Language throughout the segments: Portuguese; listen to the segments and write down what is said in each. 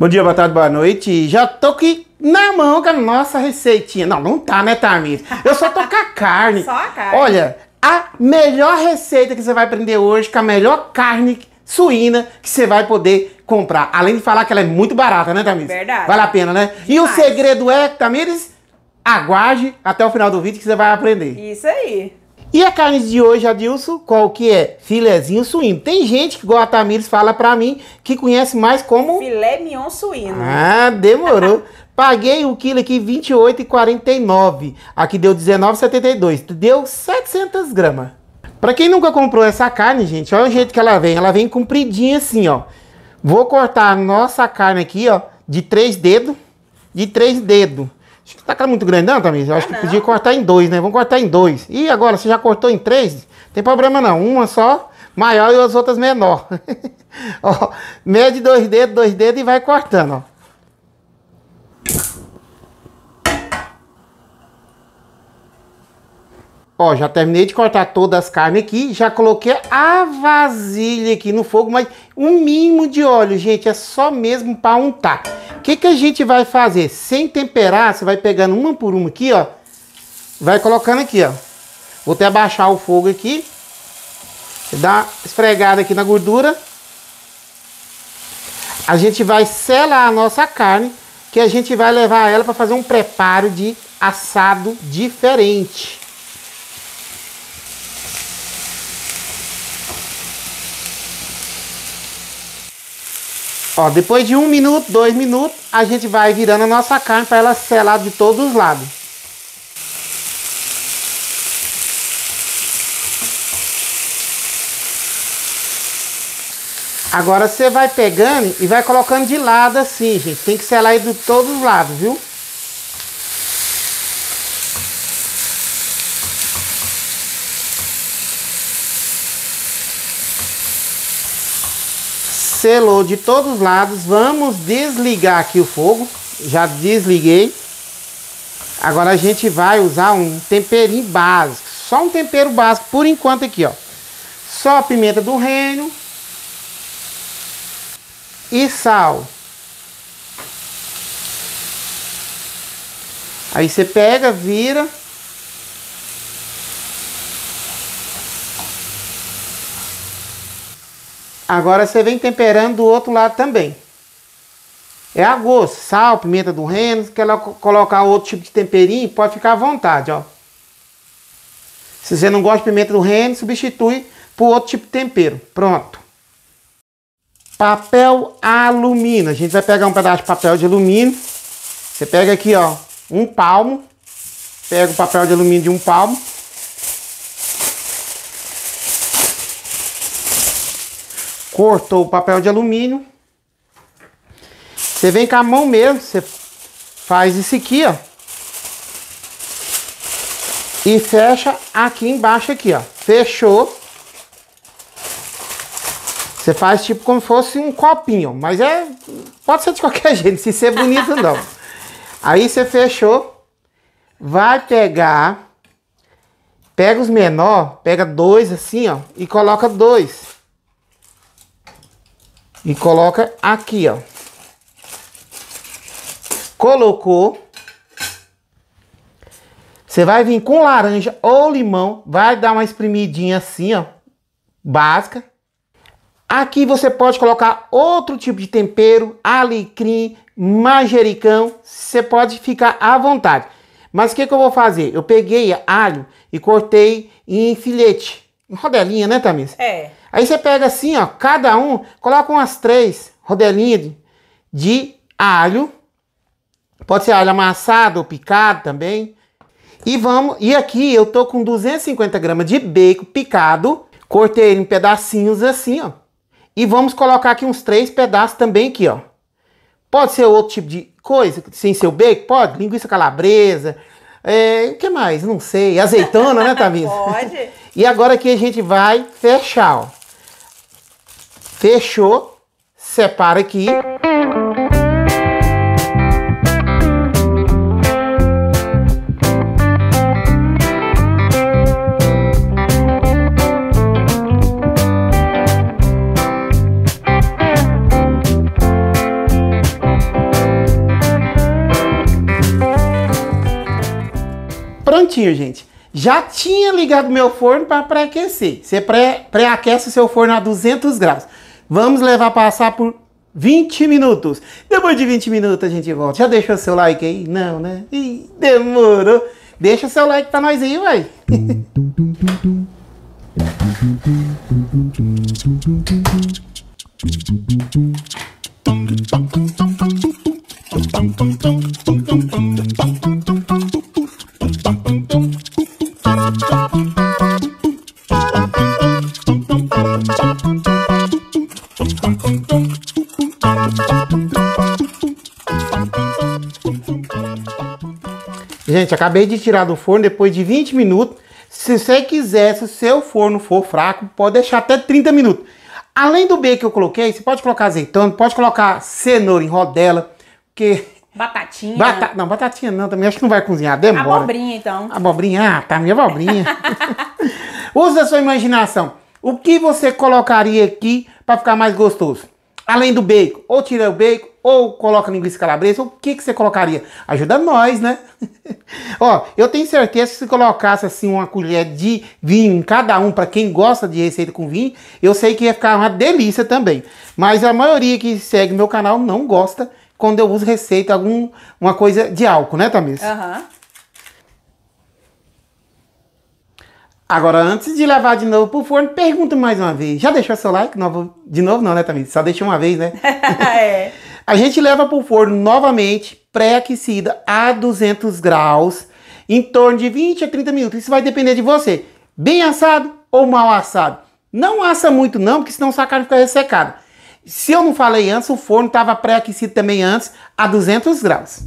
Bom dia, boa tarde, boa noite. Já tô aqui na mão com a nossa receitinha. Não, não tá, né, Tamir? Eu só tô com a carne. Só a carne. Olha, a melhor receita que você vai aprender hoje, com a melhor carne suína que você vai poder comprar. Além de falar que ela é muito barata, né, Tamires? Verdade. Vale a pena, né? Demais. E o segredo é, Tamires, aguarde até o final do vídeo que você vai aprender. Isso aí. E a carne de hoje, Adilson, qual que é? filézinho suíno. Tem gente que, igual a Tamires fala para mim, que conhece mais como... Filé mignon suíno. Ah, demorou. Paguei o quilo aqui 28,49. Aqui deu 19,72. Deu 700 gramas. Para quem nunca comprou essa carne, gente, olha o jeito que ela vem. Ela vem compridinha assim, ó. Vou cortar a nossa carne aqui, ó, de três dedos. De três dedos. Acho que tá muito grande, não, Tamir? Eu acho tá que podia cortar em dois, né? Vamos cortar em dois. E agora, você já cortou em três? Tem problema não. Uma só, maior e as outras menor. ó, mede dois dedos, dois dedos e vai cortando, ó. Ó, já terminei de cortar todas as carnes aqui, já coloquei a vasilha aqui no fogo, mas um mínimo de óleo, gente, é só mesmo para untar. O que, que a gente vai fazer? Sem temperar, você vai pegando uma por uma aqui, ó, vai colocando aqui, ó. Vou até abaixar o fogo aqui, dar esfregada aqui na gordura. A gente vai selar a nossa carne, que a gente vai levar ela para fazer um preparo de assado diferente. Ó, depois de um minuto, dois minutos, a gente vai virando a nossa carne para ela selar de todos os lados. Agora você vai pegando e vai colocando de lado assim, gente. Tem que selar aí de todos os lados, viu? selou de todos os lados. Vamos desligar aqui o fogo. Já desliguei. Agora a gente vai usar um temperinho básico. Só um tempero básico por enquanto aqui, ó. Só a pimenta do reino. E sal. Aí você pega, vira. Agora você vem temperando o outro lado também. É a gosto, sal, pimenta do reino, se quer colocar outro tipo de temperinho, pode ficar à vontade, ó. Se você não gosta de pimenta do reino, substitui por outro tipo de tempero. Pronto. Papel alumínio. A gente vai pegar um pedaço de papel de alumínio. Você pega aqui, ó, um palmo. Pega o papel de alumínio de um palmo cortou o papel de alumínio. Você vem com a mão mesmo, você faz isso aqui, ó. E fecha aqui embaixo aqui, ó. Fechou. Você faz tipo como fosse um copinho, mas é pode ser de qualquer jeito, se ser bonito não. Aí você fechou, vai pegar, pega os menor, pega dois assim, ó, e coloca dois. E coloca aqui, ó. Colocou. Você vai vir com laranja ou limão, vai dar uma espremidinha assim, ó, básica. Aqui você pode colocar outro tipo de tempero, alecrim, manjericão, você pode ficar à vontade. Mas o que, que eu vou fazer? Eu peguei alho e cortei em filete rodelinha, né, tamisa É. Aí você pega assim, ó, cada um, coloca umas três rodelinhas de, de alho. Pode ser alho amassado ou picado também. E vamos, e aqui eu tô com 250 gramas de bacon picado. Cortei em pedacinhos assim, ó. E vamos colocar aqui uns três pedaços também aqui, ó. Pode ser outro tipo de coisa, sem ser o bacon? Pode. Linguiça calabresa, é, o que mais? Não sei. Azeitona, né, Tamisa? Pode. E agora aqui a gente vai fechar, ó. Fechou. Separa aqui. prontinho, gente. Já tinha ligado meu forno para pré-aquecer. Você pré-aquece pré seu forno a 200 graus. Vamos levar passar por 20 minutos. Depois de 20 minutos a gente volta. Já deixou seu like aí? Não, né? Ih, demorou. Deixa seu like para nós aí, vai. Gente, acabei de tirar do forno depois de 20 minutos. Se você quiser, se o seu forno for fraco, pode deixar até 30 minutos. Além do B que eu coloquei, você pode colocar azeitona, pode colocar cenoura em rodela, porque... Batatinha. Bata... Não, batatinha não, também acho que não vai cozinhar, demora. Abobrinha, então. Abobrinha, ah, tá, minha abobrinha. Usa a sua imaginação. O que você colocaria aqui para ficar mais gostoso? além do bacon, ou tira o bacon, ou coloca linguiça calabresa, ou o que, que você colocaria? Ajuda nós, né? Ó, eu tenho certeza que se colocasse assim uma colher de vinho em cada um, para quem gosta de receita com vinho, eu sei que ia ficar uma delícia também. Mas a maioria que segue meu canal não gosta quando eu uso receita, alguma coisa de álcool, né, Tamires? Aham. Uhum. Agora, antes de levar de novo pro forno, pergunta mais uma vez. Já deixou seu like? Novo? De novo não, né, Tamir? Só deixou uma vez, né? é. A gente leva pro forno novamente, pré-aquecida a 200 graus, em torno de 20 a 30 minutos. Isso vai depender de você. Bem assado ou mal assado. Não assa muito não, porque senão sua carne fica ressecada. Se eu não falei antes, o forno estava pré-aquecido também antes, a 200 graus.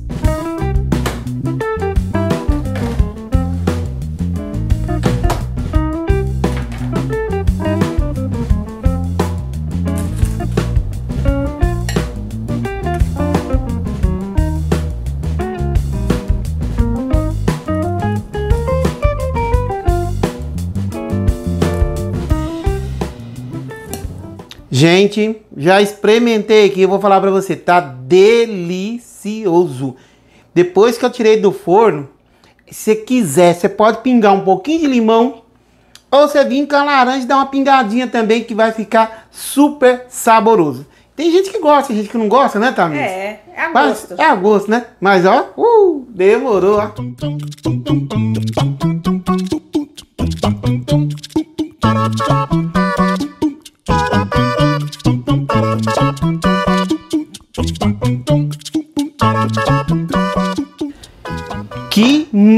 Gente, já experimentei aqui, eu vou falar para você, tá delicioso. Depois que eu tirei do forno, se quiser, você pode pingar um pouquinho de limão ou você vir com a laranja e dar uma pingadinha também que vai ficar super saboroso. Tem gente que gosta, tem gente que não gosta, né, Tamiris? É, é a gosto. é a gosto, né? Mas ó, uh, demorou. Ó.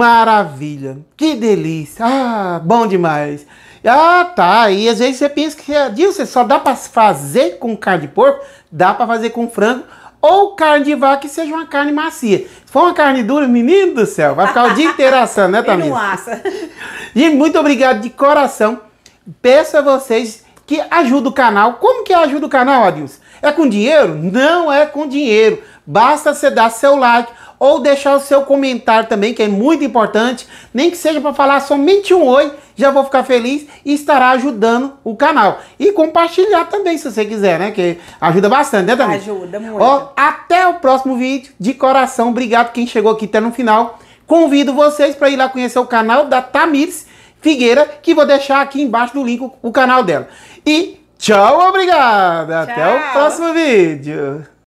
maravilha, que delícia, ah, bom demais. Ah, tá. E às vezes você pensa que é disso, só dá para fazer com carne de porco, dá para fazer com frango ou carne de vaca que seja uma carne macia. Se for uma carne dura, menino do céu, vai ficar o dia inteiro assando, né, Tamir? E muito obrigado de coração. Peço a vocês que ajudem o canal. Como que ajuda o canal, Adilson? É com dinheiro? Não é com dinheiro. Basta você dar seu like ou deixar o seu comentário também, que é muito importante, nem que seja para falar somente um oi, já vou ficar feliz e estará ajudando o canal. E compartilhar também, se você quiser, né? Que ajuda bastante, né, Ajuda muito. Ó, até o próximo vídeo. De coração, obrigado quem chegou aqui até no final. Convido vocês para ir lá conhecer o canal da Tamires Figueira, que vou deixar aqui embaixo do link o canal dela. E tchau, obrigada! Até o próximo vídeo!